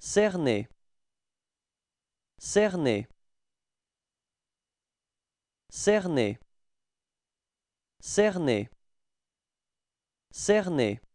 Cerner. Cerner. Cerner. Cerner. Cerner.